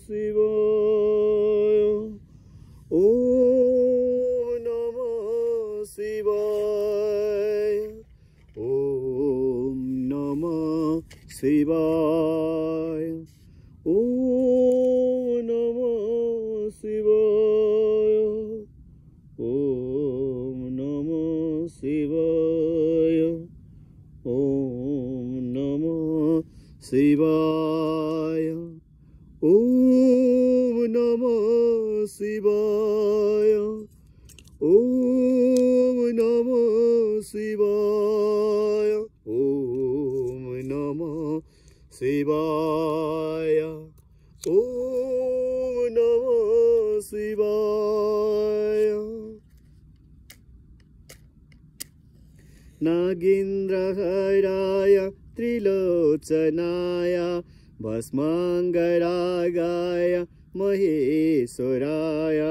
शिवाय ओ नमः शिवाय ॐ नमः शिवाय ओ नमः शिवाय ॐ नमः शिवाय ॐ नमः शिवाय शिवा ओ नम शिवा शिवाय नागेन्द्रहराय त्रिलोचनाय भस्माङ्गरागाय महेश्वराय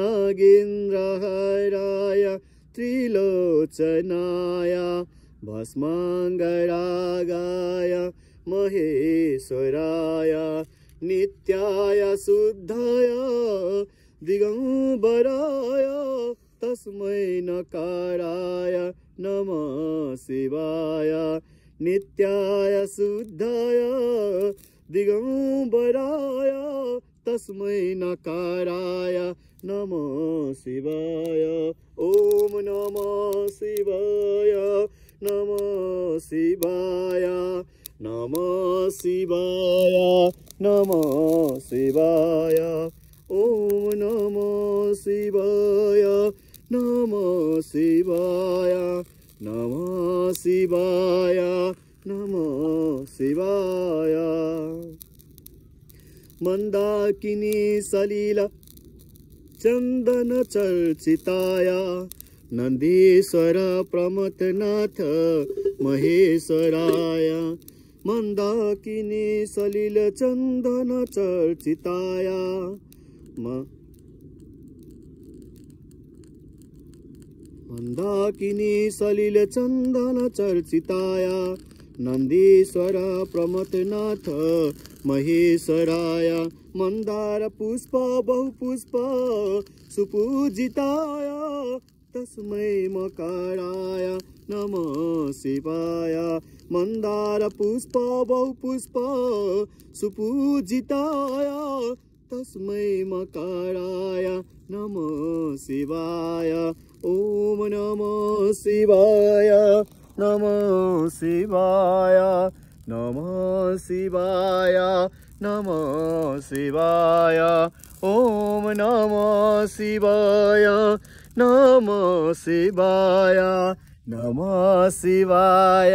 नागेन्द्रहराय त्रिलोचनाय भस्माङ्गरागाय महेश्वराय नित्याय शुद्धाय दिगंबराय तस्मै नकाराय नमः शिवाय नित्याय शुद्धाय दिगंबराय तस्मै नकाराय नमः शिवाय ओम नमः शिवाय नमः शिवाय नम शिवाय नम शिवाय ॐ नमो शिवाय नमो शिवाय नमो शिवाय नमो शिवाय मन्दाकिनी चंदन चन्दनचर्चिताया नन्दीश्वर प्रमथनाथ महेश्वराय मन्दाकिनी सलिल चन्दन चर्चिताया म मन्दाकिनी सलिल चन्दन चर्चिताया नन्दीश्वर प्रमथनाथ महेश्वराया मन्दार पुष्प बहुपुष्प सुपूजिताया तस्मै मकाराया नम शिवाय मन्दार पुष्प बहुपुष्प सुपूजिताय तस्मै मकाराय नमो शिवाय ॐ नमो शिवाय नमो शिवाय नमो शिवाय नमो शिवाय ॐ नम शिवाय नमो शिवाय नमो शिवाय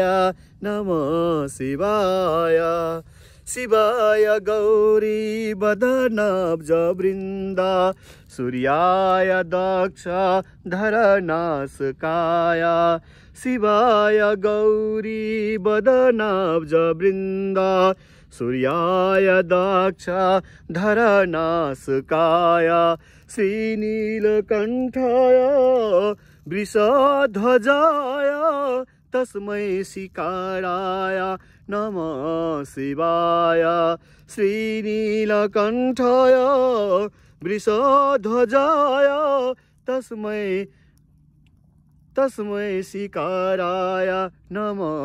नमो शिवाय शिवाय गौरी बदनाब्ज वृन्दा सूर्याय दक्ष धरनासकाय शिवाय गौरी बदनाब्ज वृन्दा सूर्याय दक्ष धरनासकाय श्रीनीलकण्ठाय वृषध्वजाया तस्मै शिकाराय नमः शिवाय श्रीनीलकण्ठाय वृषध्वजाय तस्मै तस्मै शिकाराय नमः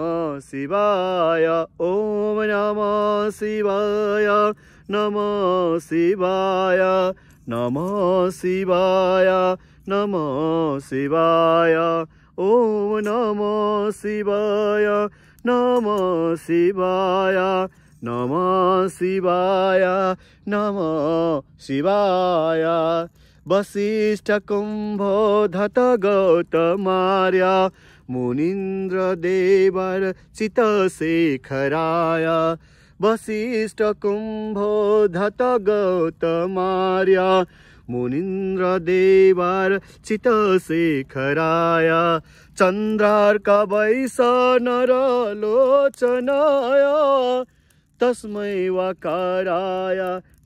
शिवाय ॐ नमः शिवाय नमः शिवाय नमः शिवाय नमो शिवाय ॐ नमो शिवाय नमो शिवाय नमो शिवाय नमो शिवाय वसिष्ठकुम्भोधत गौतमार्य मुनीन्द्रदेवर्चितशेखराय वसिष्ठकुम्भोधत गौतमार्य मुनिन्द्र देवार चित शेखराया चन्द्रार्का वैस लोचनाया तस्मै वकाराय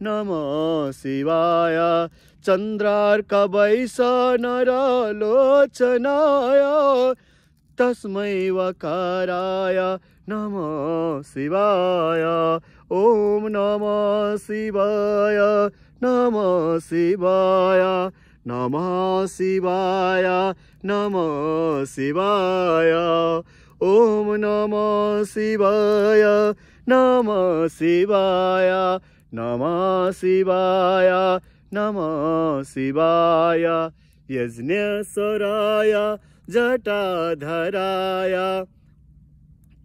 नम शिवाय चन्द्रार्का वैस लोचनाया तस्मै वकाराय नम शिवाय ओम नम शिवाय नमः शिवाय नमः शिवाय नमः शिवाय ॐ नमः शिवाय नमः शिवाय नमः शिवाय नमः शिवाय यज्ञेश्वराय जटाधराय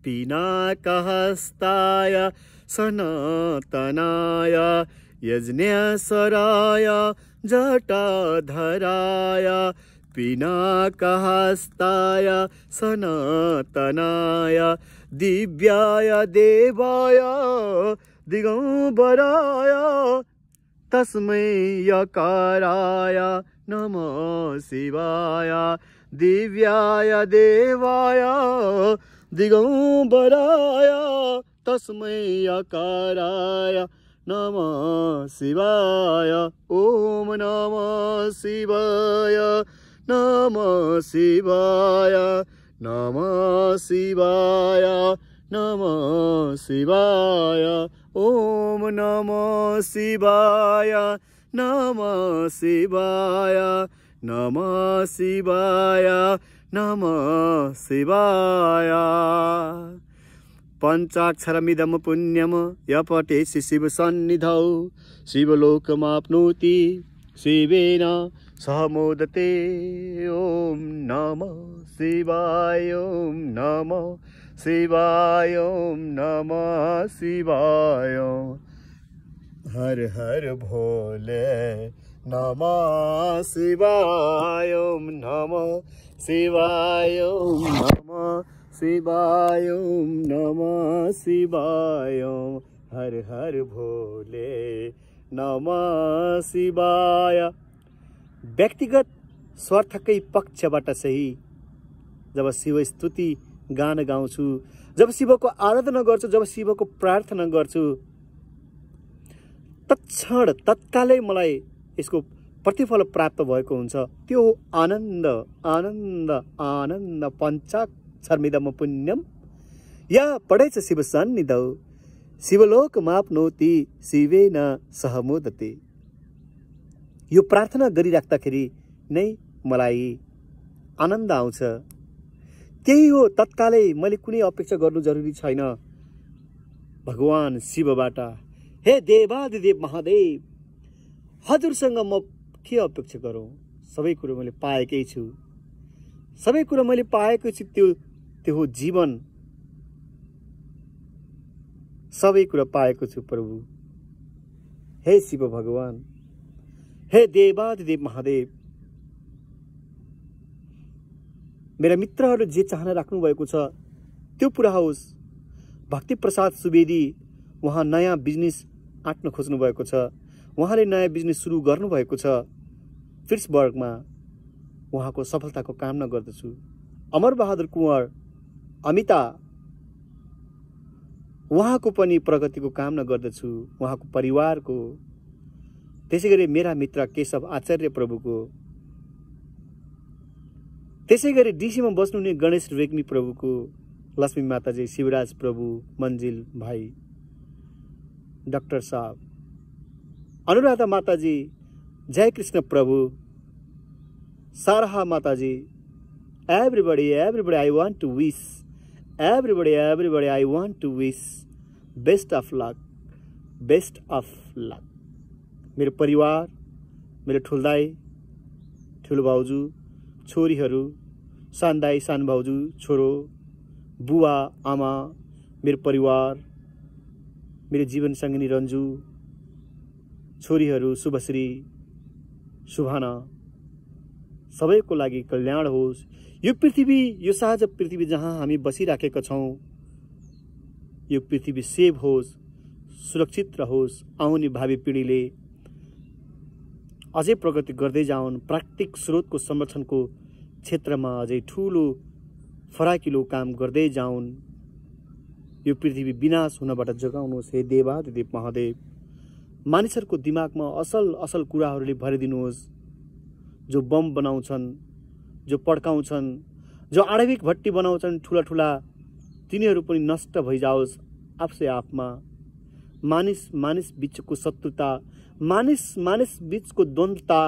पिनाकहस्ताय सनातनाय यज्ञसराया जटाधराया पिनाकहस्ताय सनातनाय दिव्याय देवाय दिगंबराय तस्मै यकाराय नमो शिवाय दिव्याय देवाय दिगंबराय तस्मै यकाराय Namah Shivaya Om Namah Shivaya Namah Shivaya Namah Shivaya Namah Shivaya Om Namah Shivaya Namah Shivaya Namah Shivaya Namah Shivaya पञ्चाक्षरमिदं पुण्यम यपटेसि शिवसन्निधौ शिवलोकमाप्नोति शिवेन सहमोदते ॐ नम शिवाय नम शिवाय नम शिवाय हर हर भोले नम शिवाय नम शिवाय नम शिवाय नम शिवाय हर हर भोले नम शिवाय व्यक्तिगत स्वार्थकै पक्षबाट सही जब शिव स्तुति गान गाउँछु जब शिवको आराधना गर्छु जब शिवको प्रार्थना गर्छु तत्क्षण तत्कालै मलाई यसको प्रतिफल प्राप्त भएको हुन्छ त्यो आनन्द आनन्द आनन्द पञ्चा ధర్మిదమ या యా शिवलोक माप्नु शिवलोक शिवे शिवेन सहमोदते यो प्रार्थना गरिराख्दाखेरि नै मलाई आनन्द आउँछ त्यही हो तत्कालै मैले कुनै अपेक्षा गर्नु जरुरी छैन भगवान् शिवबाट हे देवादिदेव महादेव हजुरसँग म के अपेक्षा गरौँ सबै कुरो मैले पाएकै छु सबै कुरो मैले पाएको छु त्यो त्यो जीवन सबै कुरा पाएको छु प्रभु हे शिव भगवान् हे देवादिदेव महादेव मेरा मित्रहरू जे चाहना राख्नुभएको छ त्यो पुरा होस् भक्ति प्रसाद सुवेदी उहाँ नयाँ बिजनेस आँट्न खोज्नुभएको छ उहाँले नयाँ बिजनेस सुरु गर्नुभएको छ फिट्सबर्गमा उहाँको सफलताको कामना गर्दछु अमर बहादुर कुँवर अमिता उहाँको पनि प्रगतिको कामना गर्दछु उहाँको परिवारको त्यसै गरी मेरा मित्र केशव आचार्य प्रभुको त्यसै गरी डिसीमा बस्नुहुने गणेश रेग्मी प्रभुको लक्ष्मी माताजी शिवराज प्रभु मन्जिल भाइ डाक्टर साहब अनुराधा माताजी जयकृष्ण प्रभु सारहा माताजी everybody everybody I want to wish everybody everybody i want to wish best of luck best of luck मेरो परिवार मेरो ठुल्दाई ठुलो भाउजू छोरीहरू सानदाई सान भाउजू छोरो बुवा आमा मेरो परिवार मेरो जीवनसङ्गिनी रन्जु छोरीहरू शुभश्री शुभाना सबैको लगी कल्याण होस् यो पृथ्वी यो साझ पृथ्वी जहाँ हामी बसिराखेका छौँ यो पृथ्वी सेभ होस् सुरक्षित रहोस् आउने भावी पिँढीले अझै प्रगति गर्दै जाउन् प्राकृतिक स्रोतको संरक्षणको क्षेत्रमा अझै ठुलो फराकिलो काम गर्दै जाउन् यो पृथ्वी विनाश हुनबाट जोगाउनुहोस् हे देवा देव महादेव मानिसहरूको दिमागमा असल असल कुराहरूले भरिदिनुहोस् जो बम बनाउँछन् जो पड्काउँछन् जो आणविक भट्टी बनाउँछन् ठुला ठुला तिनीहरू पनि नष्ट भइजाओस् आफसे आफमा मानिस मानिस बिचको शत्रुता मानिस मानिस बिचको द्वन्द्वता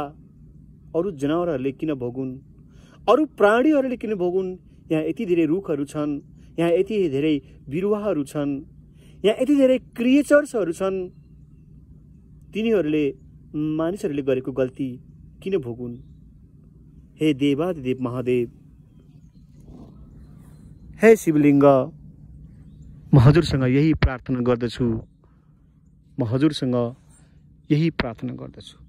अरू जनावरहरूले किन भोगुन् अरू प्राणीहरूले किन भोगुन् यहाँ यति धेरै रुखहरू छन् यहाँ यति धेरै बिरुवाहरू छन् यहाँ यति धेरै क्रिएचर्सहरू छन् तिनीहरूले मानिसहरूले गरेको गल्ती किन भोगुन् हे देवादिदेव महादेव हे शिवलिङ्ग म हजुरसँग यही प्रार्थना गर्दछु म हजुरसँग यही प्रार्थना गर्दछु